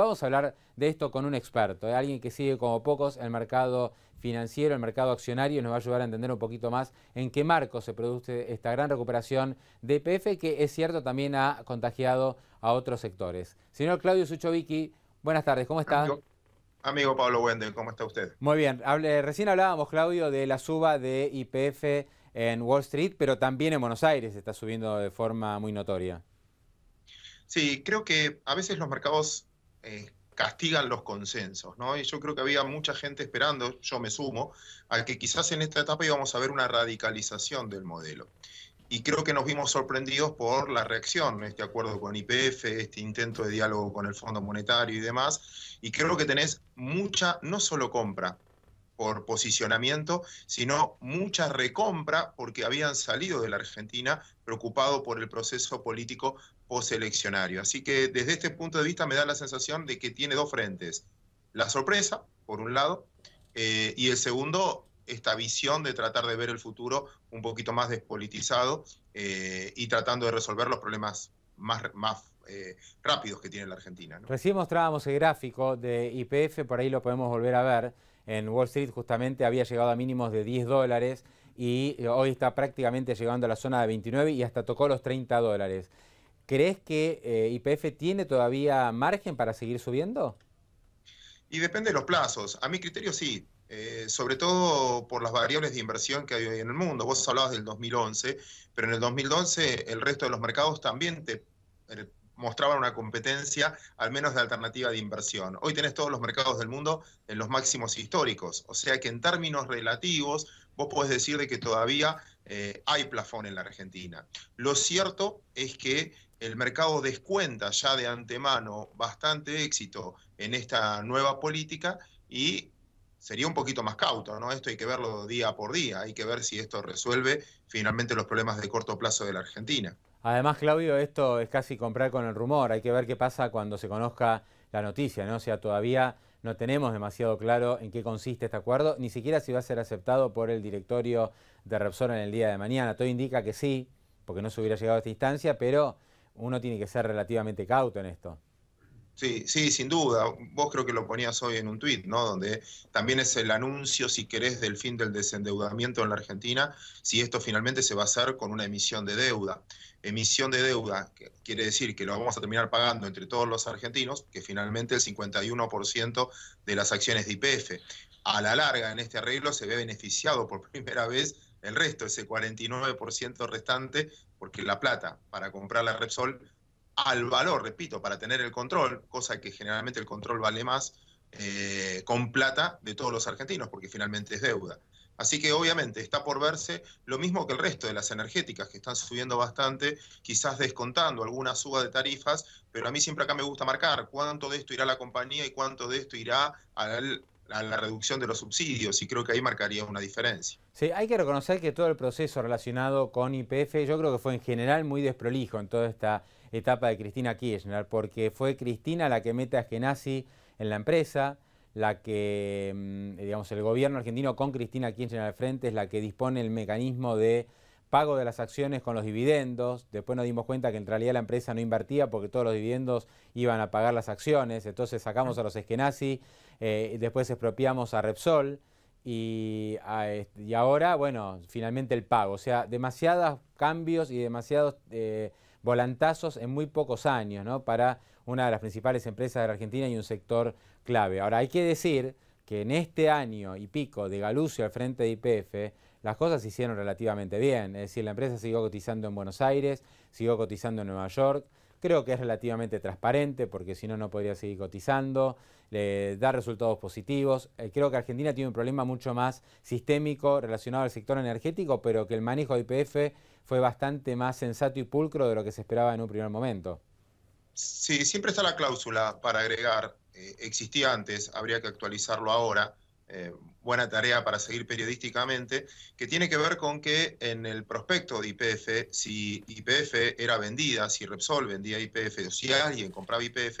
Vamos a hablar de esto con un experto, ¿eh? alguien que sigue como pocos el mercado financiero, el mercado accionario, y nos va a ayudar a entender un poquito más en qué marco se produce esta gran recuperación de IPF, que es cierto también ha contagiado a otros sectores. Señor Claudio Suchovicki, buenas tardes, ¿cómo está? Amigo, Pablo Wendel, ¿cómo está usted? Muy bien, recién hablábamos, Claudio, de la suba de IPF en Wall Street, pero también en Buenos Aires está subiendo de forma muy notoria. Sí, creo que a veces los mercados eh, castigan los consensos, ¿no? Y yo creo que había mucha gente esperando, yo me sumo, al que quizás en esta etapa íbamos a ver una radicalización del modelo. Y creo que nos vimos sorprendidos por la reacción, este acuerdo con IPF, este intento de diálogo con el Fondo Monetario y demás. Y creo que tenés mucha, no solo compra, por posicionamiento, sino mucha recompra porque habían salido de la Argentina preocupado por el proceso político poseleccionario. Así que desde este punto de vista me da la sensación de que tiene dos frentes. La sorpresa, por un lado, eh, y el segundo, esta visión de tratar de ver el futuro un poquito más despolitizado eh, y tratando de resolver los problemas más, más eh, rápidos que tiene la Argentina. Recién mostrábamos el gráfico de IPF, por ahí lo podemos volver a ver en Wall Street justamente había llegado a mínimos de 10 dólares y eh, hoy está prácticamente llegando a la zona de 29 y hasta tocó los 30 dólares. ¿Crees que eh, IPF tiene todavía margen para seguir subiendo? Y depende de los plazos. A mi criterio sí, eh, sobre todo por las variables de inversión que hay en el mundo. Vos hablabas del 2011, pero en el 2011 el resto de los mercados también te mostraban una competencia, al menos de alternativa de inversión. Hoy tenés todos los mercados del mundo en los máximos históricos, o sea que en términos relativos vos podés decir de que todavía eh, hay plafón en la Argentina. Lo cierto es que el mercado descuenta ya de antemano bastante éxito en esta nueva política y sería un poquito más cauto, ¿no? Esto hay que verlo día por día, hay que ver si esto resuelve finalmente los problemas de corto plazo de la Argentina. Además, Claudio, esto es casi comprar con el rumor, hay que ver qué pasa cuando se conozca la noticia, ¿no? O sea, todavía no tenemos demasiado claro en qué consiste este acuerdo, ni siquiera si va a ser aceptado por el directorio de Repsol en el día de mañana. Todo indica que sí, porque no se hubiera llegado a esta instancia, pero uno tiene que ser relativamente cauto en esto. Sí, sí, sin duda. Vos creo que lo ponías hoy en un tuit, ¿no? Donde también es el anuncio, si querés, del fin del desendeudamiento en la Argentina, si esto finalmente se va a hacer con una emisión de deuda. Emisión de deuda quiere decir que lo vamos a terminar pagando entre todos los argentinos, que finalmente el 51% de las acciones de IPF. A la larga, en este arreglo se ve beneficiado por primera vez el resto, ese 49% restante, porque la plata para comprar la Repsol al valor, repito, para tener el control, cosa que generalmente el control vale más eh, con plata de todos los argentinos, porque finalmente es deuda. Así que obviamente está por verse lo mismo que el resto de las energéticas que están subiendo bastante, quizás descontando alguna suba de tarifas, pero a mí siempre acá me gusta marcar cuánto de esto irá a la compañía y cuánto de esto irá al a la reducción de los subsidios y creo que ahí marcaría una diferencia. Sí, hay que reconocer que todo el proceso relacionado con IPF yo creo que fue en general muy desprolijo en toda esta etapa de Cristina Kirchner, porque fue Cristina la que mete a Genasi en la empresa, la que, mm, digamos, el gobierno argentino con Cristina Kirchner al frente es la que dispone el mecanismo de pago de las acciones con los dividendos, después nos dimos cuenta que en realidad la empresa no invertía porque todos los dividendos iban a pagar las acciones, entonces sacamos ah. a los Eskenazi eh, después expropiamos a Repsol y, este, y, ahora, bueno, finalmente el pago. O sea, demasiados cambios y demasiados eh, volantazos en muy pocos años, Para una de las principales empresas de la Argentina y un sector clave. Ahora, hay que decir que en este año y pico de Galucio al frente de IPF, las cosas se hicieron relativamente bien. Es decir, la empresa siguió cotizando en Buenos Aires, siguió cotizando en Nueva York, Creo que es relativamente transparente porque si no, no podría seguir cotizando, le da resultados positivos. Eh, creo que Argentina tiene un problema mucho más sistémico relacionado al sector energético, pero que el manejo de IPF fue bastante más sensato y pulcro de lo que se esperaba en un primer momento. Sí, siempre está la cláusula para agregar, eh, existía antes, habría que actualizarlo ahora eh, buena tarea para seguir periodísticamente, que tiene que ver con que en el prospecto de IPF, si IPF era vendida, si Repsol vendía IPF o si alguien compraba IPF,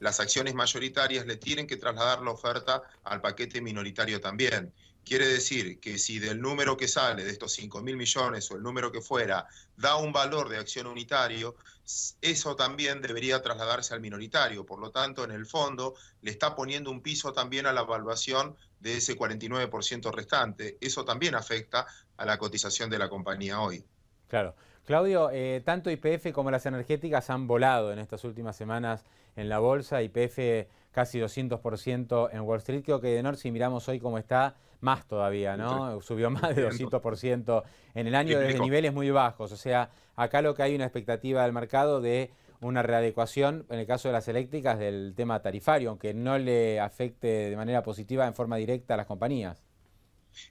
las acciones mayoritarias le tienen que trasladar la oferta al paquete minoritario también. Quiere decir que si del número que sale de estos 5 mil millones o el número que fuera da un valor de acción unitario, eso también debería trasladarse al minoritario. Por lo tanto, en el fondo le está poniendo un piso también a la evaluación de ese 49% restante. Eso también afecta a la cotización de la compañía hoy. Claro. Claudio, eh, tanto IPF como las energéticas han volado en estas últimas semanas en la bolsa. IPF casi 200% en Wall Street. Creo que de North, si miramos hoy cómo está, más todavía, ¿no? Subió más de 200% en el año desde niveles muy bajos. O sea, acá lo que hay una expectativa del mercado de una readecuación, en el caso de las eléctricas, del tema tarifario, aunque no le afecte de manera positiva, en forma directa a las compañías.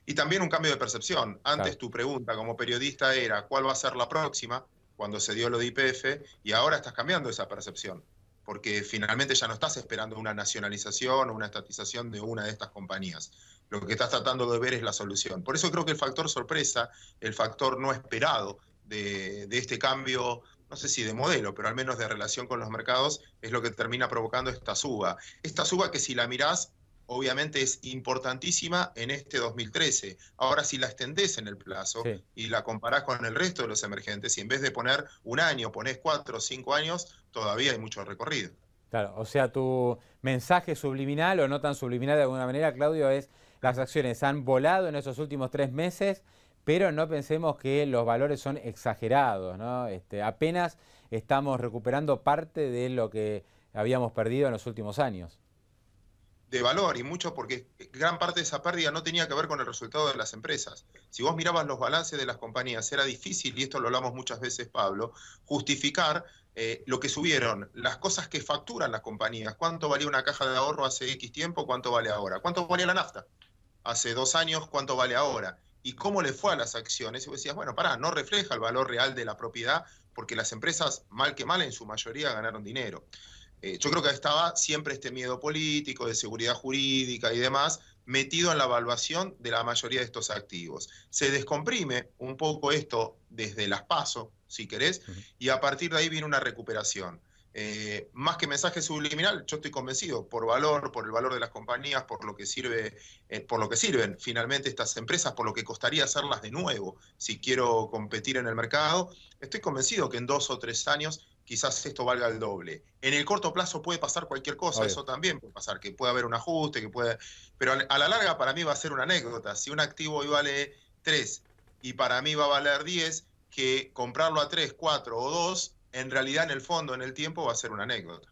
Y también un cambio de percepción. Antes tu pregunta como periodista era cuál va a ser la próxima cuando se dio lo de IPF y ahora estás cambiando esa percepción, porque finalmente ya no estás esperando una nacionalización o una estatización de una de estas compañías. Lo que estás tratando de ver es la solución. Por eso creo que el factor sorpresa, el factor no esperado de este cambio no sé si de modelo, pero al menos de relación con los mercados, es lo que termina provocando esta suba. Esta suba que si la mirás, obviamente es importantísima en este 2013. Ahora, si la extendés en el plazo y la comparás con el resto de los emergentes, y en vez de poner un año, ponés cuatro o cinco años, todavía hay mucho recorrido. Claro, o sea, tu mensaje subliminal o no tan subliminal de alguna manera, Claudio, es las acciones han volado en esos últimos tres meses, pero no pensemos que los valores son exagerados, ¿no? Este, apenas estamos recuperando parte de lo que habíamos perdido en los últimos años. De valor, y mucho porque gran parte de esa pérdida no tenía que ver con el resultado de las empresas. Si vos mirabas los balances de las compañías, era difícil, y esto lo hablamos muchas veces, Pablo, justificar eh, lo que subieron, las cosas que facturan las compañías, cuánto valía una caja de ahorro hace X tiempo, cuánto vale ahora, cuánto valía la nafta hace dos años, cuánto vale ahora y cómo le fue a las acciones, y vos decías, bueno, pará, no refleja el valor real de la propiedad, porque las empresas, mal que mal, en su mayoría ganaron dinero. Eh, yo creo que estaba siempre este miedo político, de seguridad jurídica y demás, metido en la evaluación de la mayoría de estos activos. Se descomprime un poco esto desde las PASO, si querés, y a partir de ahí viene una recuperación. Eh, más que mensaje subliminal, yo estoy convencido por valor, por el valor de las compañías, por lo que sirve, eh, por lo que sirven finalmente estas empresas, por lo que costaría hacerlas de nuevo si quiero competir en el mercado. Estoy convencido que en dos o tres años quizás esto valga el doble. En el corto plazo puede pasar cualquier cosa, eso también puede pasar, que puede haber un ajuste, que puede. Pero a la larga para mí va a ser una anécdota. Si un activo hoy vale tres y para mí va a valer 10, que comprarlo a tres, cuatro o 2 en realidad en el fondo, en el tiempo, va a ser una anécdota.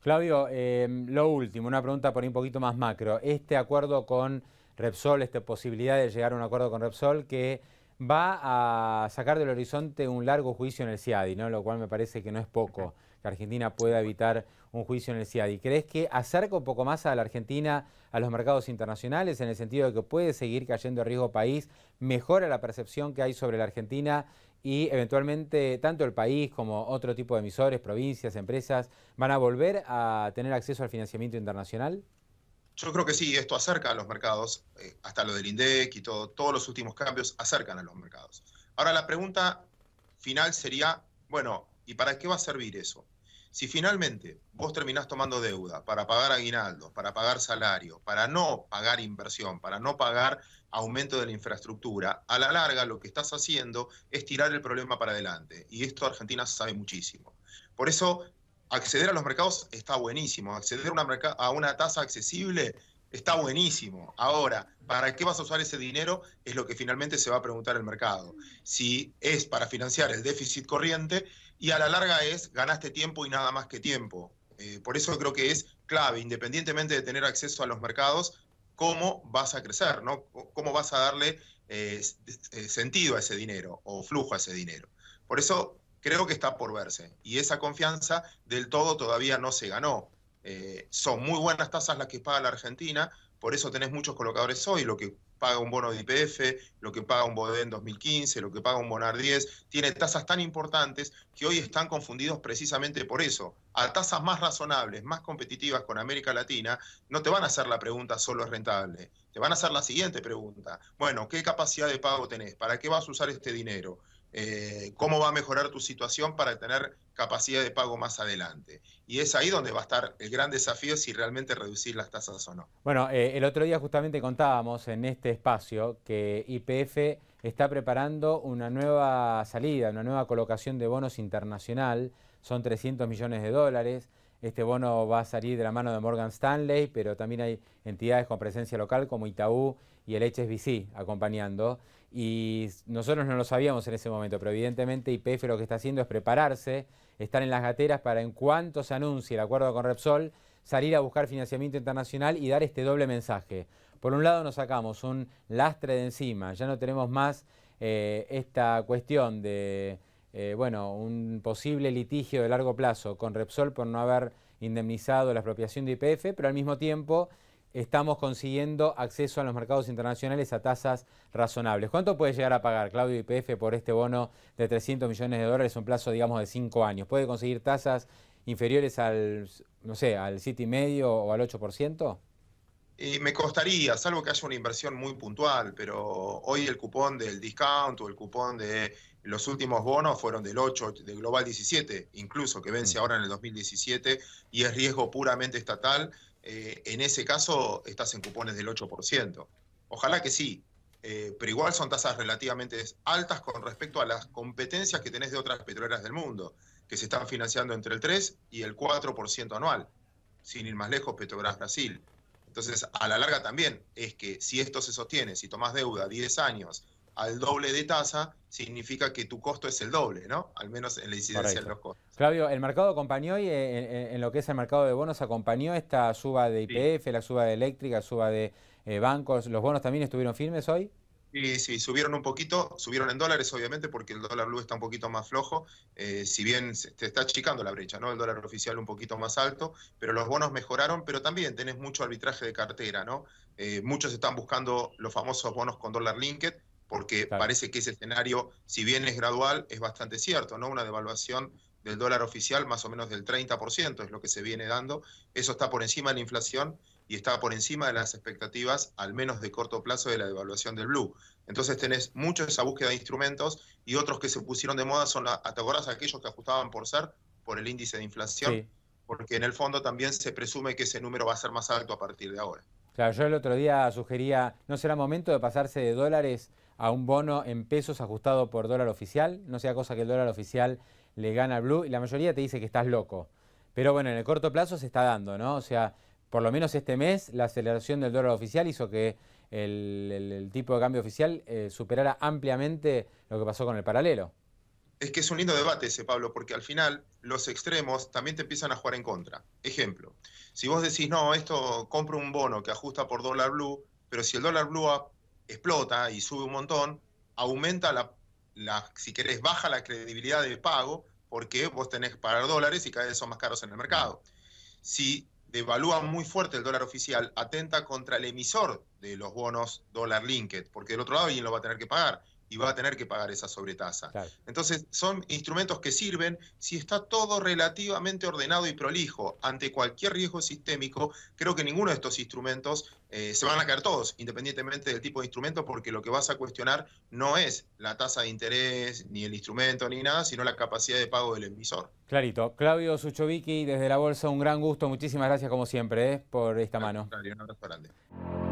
Claudio, em, lo último, una pregunta por ahí un poquito más macro. Este acuerdo con Repsol, esta posibilidad de llegar a un acuerdo con Repsol que va a sacar del horizonte un largo juicio en el CIADI, ¿no? lo cual me parece que no es poco que Argentina pueda evitar un juicio en el CIADI. ¿Crees que acerca un poco más a la Argentina a los mercados internacionales en el sentido de que puede seguir cayendo riesgo país, mejora la percepción que hay sobre la Argentina y eventualmente tanto el país como otro tipo de emisores, provincias, empresas, van a volver a tener acceso al financiamiento internacional? Yo creo que sí, esto acerca a los mercados, eh, hasta lo del INDEC y todo, todos los últimos cambios acercan a los mercados. Ahora la pregunta final sería, bueno, ¿Y para qué va a servir eso? Si finalmente vos terminás tomando deuda para pagar aguinaldos, para pagar salario, para no pagar inversión, para no pagar aumento de la infraestructura, a la larga lo que estás haciendo es tirar el problema para adelante. Y esto Argentina sabe muchísimo. Por eso, acceder a los mercados está buenísimo. Acceder a una, a una tasa accesible está buenísimo. Ahora, ¿para qué vas a usar ese dinero? Es lo que finalmente se va a preguntar el mercado. Si es para financiar el déficit corriente y a la larga es ganaste tiempo y nada más que tiempo. Eh, por eso creo que es clave, independientemente de tener acceso a los mercados, cómo vas a crecer, ¿no? cómo vas a darle eh, eh, sentido a ese dinero o flujo a ese dinero. Por eso creo que está por verse y esa confianza del todo todavía no se ganó. Eh, son muy buenas tasas las que paga la Argentina, por eso tenés muchos colocadores hoy, lo que paga un bono de IPF, lo que paga un Boden en 2015, lo que paga un Bonar 10, tiene tasas tan importantes que hoy están confundidos precisamente por eso. A tasas más razonables, más competitivas con América Latina, no te van a hacer la pregunta solo es rentable, te van a hacer la siguiente pregunta. Bueno, ¿qué capacidad de pago tenés? ¿Para qué vas a usar este dinero? Eh, cómo va a mejorar tu situación para tener capacidad de pago más adelante. Y es ahí donde va a estar el gran desafío si realmente reducir las tasas o no. Bueno, eh, el otro día justamente contábamos en este espacio que IPF está preparando una nueva salida, una nueva colocación de bonos internacional, son 300 millones de dólares. Este bono va a salir de la mano de Morgan Stanley, pero también hay entidades con presencia local como Itaú y el HSBC acompañando y nosotros no lo sabíamos en ese momento, pero evidentemente IPF lo que está haciendo es prepararse, estar en las gateras para en cuanto se anuncie el acuerdo con Repsol, salir a buscar financiamiento internacional y dar este doble mensaje. Por un lado nos sacamos un lastre de encima, ya no tenemos más eh, esta cuestión de eh, bueno, un posible litigio de largo plazo con Repsol por no haber indemnizado la expropiación de IPF, pero al mismo tiempo estamos consiguiendo acceso a los mercados internacionales a tasas razonables. ¿Cuánto puede llegar a pagar Claudio IPF por este bono de 300 millones de dólares en un plazo, digamos, de 5 años? ¿Puede conseguir tasas inferiores al, no sé, al medio o al 8%? Eh, me costaría, salvo que haya una inversión muy puntual, pero hoy el cupón del discount o el cupón de los últimos bonos fueron del 8, del Global 17, incluso que vence mm. ahora en el 2017 y es riesgo puramente estatal eh, en ese caso estás en cupones del 8%. Ojalá que sí, eh, pero igual son tasas relativamente altas con respecto a las competencias que tenés de otras petroleras del mundo, que se están financiando entre el 3 y el 4% anual, sin ir más lejos, Petrobras Brasil. Entonces, a la larga también es que si esto se sostiene, si tomás deuda 10 años al doble de tasa, significa que tu costo es el doble, ¿no? Al menos en la incidencia de los costos. Claudio, el mercado acompañó hoy, eh, en, lo que es el mercado de bonos acompañó esta suba de IPF, la suba de eléctrica, suba de eh, bancos. ¿Los bonos también estuvieron firmes hoy? Sí, sí, subieron un poquito, subieron en dólares obviamente porque el dólar blue está un poquito más flojo, eh, si bien se te está achicando la brecha, ¿no? El dólar oficial un poquito más alto, pero los bonos mejoraron, pero también tenés mucho arbitraje de cartera, ¿no? muchos están buscando los famosos bonos con dólar linked, porque parece que ese escenario, si bien es gradual, es bastante cierto, ¿no? Una devaluación del dólar oficial más o menos del 30% es lo que se viene dando. Eso está por encima de la inflación y está por encima de las expectativas, al menos de corto plazo, de la devaluación del blue. Entonces tenés mucho esa búsqueda de instrumentos y otros que se pusieron de moda son, ¿te aquellos que ajustaban por ser, por el índice de inflación? Porque en el fondo también se presume que ese número va a ser más alto a partir de ahora. Claro, yo el otro día sugería, ¿no será momento de pasarse de dólares a un bono en pesos ajustado por dólar oficial? No sea cosa que el dólar oficial le gana al blue y la mayoría te dice que estás loco. Pero bueno, en el corto plazo se está dando, ¿no? O sea, por lo menos este mes la aceleración del dólar oficial hizo que el, tipo de cambio oficial eh, superara ampliamente lo que pasó con el paralelo es que es un lindo debate ese, Pablo, porque al final los extremos también te empiezan a jugar en contra. Ejemplo, si vos decís, no, esto compro un bono que ajusta por dólar blue, pero si el dólar blue explota y sube un montón, aumenta la, si querés, baja la credibilidad de pago porque vos tenés que pagar dólares y cada vez son más caros en el mercado. Si devalúa muy fuerte el dólar oficial, atenta contra el emisor de los bonos dólar linked, porque del otro lado alguien lo va a tener que pagar y va a tener que pagar esa sobretasa. Entonces, son instrumentos que sirven si está todo relativamente ordenado y prolijo. Ante cualquier riesgo sistémico, creo que ninguno de estos instrumentos eh, se van a caer todos, independientemente del tipo de instrumento, porque lo que vas a cuestionar no es la tasa de interés, ni el instrumento, ni nada, sino la capacidad de pago del emisor. Clarito. Claudio Suchovicki, desde la Bolsa, un gran gusto. Muchísimas gracias, como siempre, eh, por esta mano. Un abrazo grande.